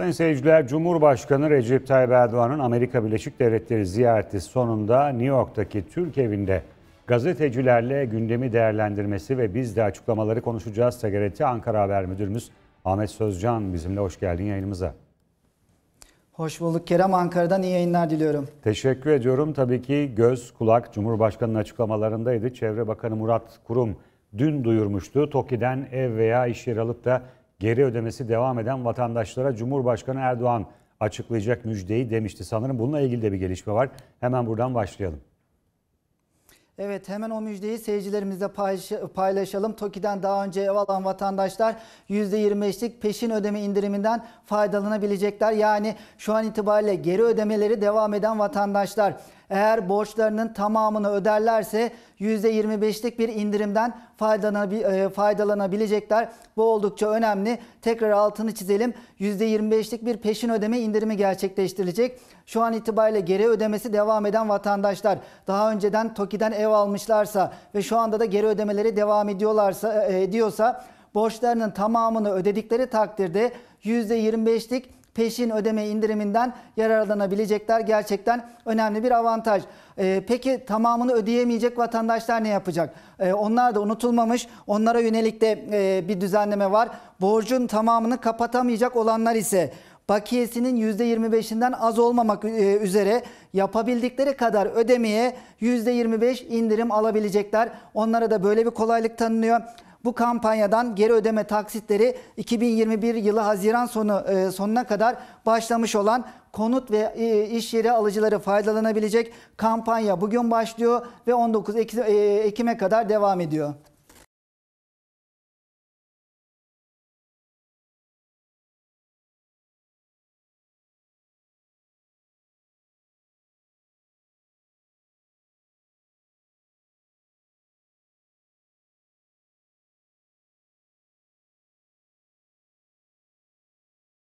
Sayın seyirciler, Cumhurbaşkanı Recep Tayyip Erdoğan'ın Amerika Birleşik Devletleri ziyareti sonunda New York'taki Türk evinde gazetecilerle gündemi değerlendirmesi ve biz de açıklamaları konuşacağız. TGRT Ankara Haber Müdürümüz Ahmet Sözcan bizimle hoş geldin yayınımıza. Hoş bulduk Kerem Ankara'dan iyi yayınlar diliyorum. Teşekkür ediyorum. Tabii ki göz kulak Cumhurbaşkanı'nın açıklamalarındaydı. Çevre Bakanı Murat Kurum dün duyurmuştu. Tokiden ev veya iş yer alıp da geri ödemesi devam eden vatandaşlara Cumhurbaşkanı Erdoğan açıklayacak müjdeyi demişti. Sanırım bununla ilgili de bir gelişme var. Hemen buradan başlayalım. Evet hemen o müjdeyi seyircilerimizle paylaşalım. TOKİ'den daha önce ev alan vatandaşlar %25'lik peşin ödeme indiriminden faydalanabilecekler. Yani şu an itibariyle geri ödemeleri devam eden vatandaşlar eğer borçlarının tamamını öderlerse %25'lik bir indirimden e, faydalanabilecekler. Bu oldukça önemli. Tekrar altını çizelim. %25'lik bir peşin ödeme indirimi gerçekleştirilecek. Şu an itibariyle geri ödemesi devam eden vatandaşlar daha önceden TOKİ'den ev almışlarsa ve şu anda da geri ödemeleri devam ediyorlarsa e, ediyorsa borçlarının tamamını ödedikleri takdirde %25'lik peşin ödeme indiriminden yararlanabilecekler. Gerçekten önemli bir avantaj. E, peki tamamını ödeyemeyecek vatandaşlar ne yapacak? E, onlar da unutulmamış. Onlara yönelik de e, bir düzenleme var. Borcun tamamını kapatamayacak olanlar ise bakiyesinin %25'inden az olmamak e, üzere yapabildikleri kadar ödemeye %25 indirim alabilecekler. Onlara da böyle bir kolaylık tanınıyor. Bu kampanyadan geri ödeme taksitleri 2021 yılı Haziran sonu e, sonuna kadar başlamış olan konut ve e, iş yeri alıcıları faydalanabilecek kampanya bugün başlıyor ve 19 Ekim, e, Ekim'e kadar devam ediyor.